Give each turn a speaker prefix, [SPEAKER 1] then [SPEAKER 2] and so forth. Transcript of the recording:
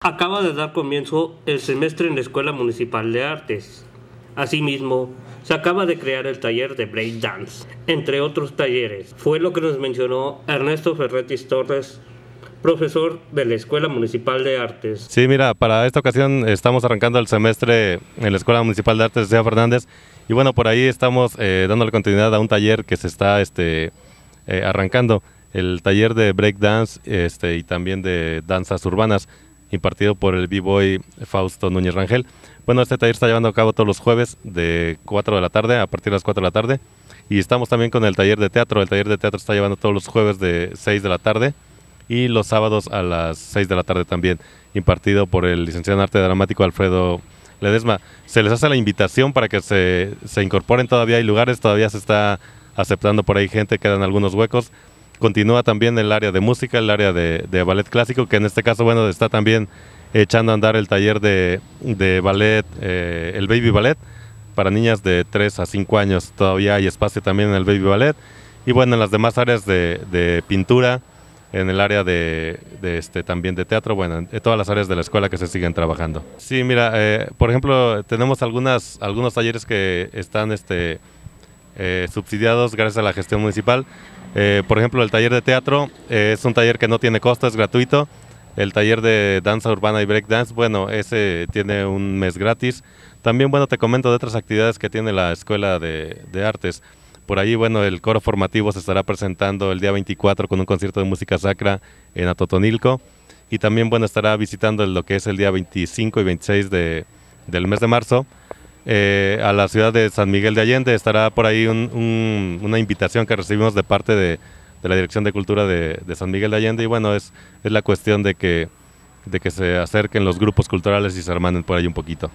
[SPEAKER 1] Acaba de dar comienzo el semestre en la Escuela Municipal de Artes. Asimismo, se acaba de crear el taller de breakdance, entre otros talleres. Fue lo que nos mencionó Ernesto Ferretis Torres, profesor de la Escuela Municipal de Artes.
[SPEAKER 2] Sí, mira, para esta ocasión estamos arrancando el semestre en la Escuela Municipal de Artes de Fernández y bueno, por ahí estamos eh, dándole continuidad a un taller que se está este, eh, arrancando, el taller de breakdance este, y también de danzas urbanas impartido por el b-boy Fausto Núñez Rangel. Bueno, este taller está llevando a cabo todos los jueves de 4 de la tarde, a partir de las 4 de la tarde. Y estamos también con el taller de teatro. El taller de teatro está llevando todos los jueves de 6 de la tarde y los sábados a las 6 de la tarde también, impartido por el licenciado en arte dramático Alfredo Ledesma. Se les hace la invitación para que se, se incorporen, todavía hay lugares, todavía se está aceptando por ahí gente, quedan algunos huecos continúa también el área de música, el área de, ballet clásico, que en este caso, bueno, está también echando a andar el taller de, ballet, eh, el baby ballet, para niñas de 3 a 5 años. Todavía hay espacio también en el baby ballet. Y bueno, en las demás áreas de, pintura, en el área de, este, también de teatro, bueno, en todas las áreas de la escuela que se siguen trabajando. Sí, mira, eh, por ejemplo, tenemos algunas, algunos talleres que están este, eh, subsidiados gracias a la gestión municipal eh, por ejemplo, el taller de teatro eh, es un taller que no tiene costo, es gratuito. El taller de danza urbana y breakdance, bueno, ese tiene un mes gratis. También, bueno, te comento de otras actividades que tiene la Escuela de, Artes. Por ahí, bueno, el coro formativo se estará presentando el día 24 con un concierto de música sacra en Atotonilco. Y también, bueno, estará visitando lo que es el día 25 y 26 de, del mes de marzo eh, a la ciudad de San Miguel de Allende. Estará por ahí una invitación que recibimos de parte de, la Dirección de Cultura de, San Miguel de Allende. Y bueno, es, la cuestión de que, de que se acerquen los grupos culturales y se hermanen por ahí un poquito.